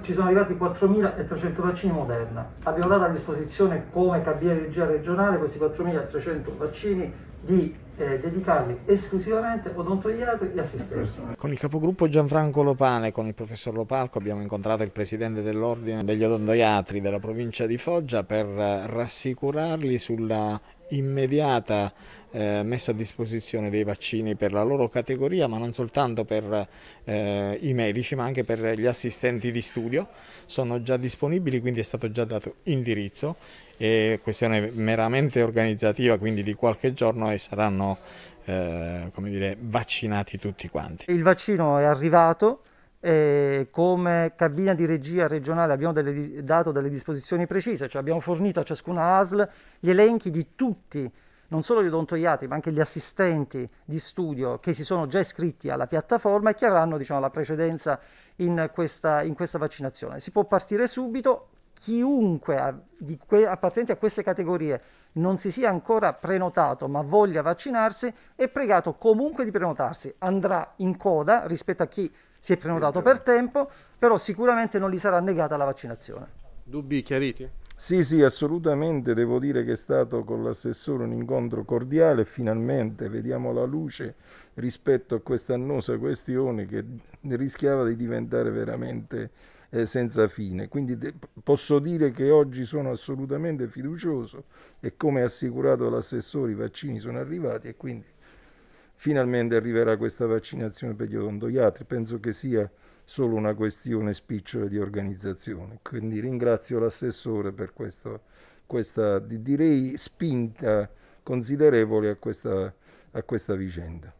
Ci sono arrivati 4.300 vaccini Moderna. Abbiamo dato a disposizione come cabina di regia regionale questi 4.300 vaccini di eh, dedicarli esclusivamente odontoiatri e assistenza. Con il capogruppo Gianfranco Lopane e con il professor Lopalco abbiamo incontrato il presidente dell'ordine degli odontoiatri della provincia di Foggia per eh, rassicurarli sulla immediata eh, messa a disposizione dei vaccini per la loro categoria, ma non soltanto per eh, i medici, ma anche per gli assistenti di studio. Sono già disponibili, quindi è stato già dato indirizzo. È questione meramente organizzativa, quindi di qualche giorno e saranno eh, come dire, vaccinati tutti quanti. Il vaccino è arrivato, eh, come cabina di regia regionale abbiamo delle, dato delle disposizioni precise, cioè abbiamo fornito a ciascuna ASL gli elenchi di tutti non solo gli odontoiati, ma anche gli assistenti di studio che si sono già iscritti alla piattaforma e che avranno diciamo, la precedenza in questa, in questa vaccinazione. Si può partire subito, chiunque appartenente a queste categorie non si sia ancora prenotato ma voglia vaccinarsi è pregato comunque di prenotarsi. Andrà in coda rispetto a chi si è prenotato per tempo, però sicuramente non gli sarà negata la vaccinazione. Dubbi chiariti? Sì, sì, assolutamente, devo dire che è stato con l'assessore un incontro cordiale, finalmente vediamo la luce rispetto a questa annosa questione che rischiava di diventare veramente eh, senza fine. Quindi de- posso dire che oggi sono assolutamente fiducioso e come ha assicurato l'assessore i vaccini sono arrivati e quindi finalmente arriverà questa vaccinazione per gli odontoiatri. Penso che sia solo una questione spicciola di organizzazione. Quindi ringrazio l'assessore per questo, questa direi spinta considerevole a questa, a questa vicenda.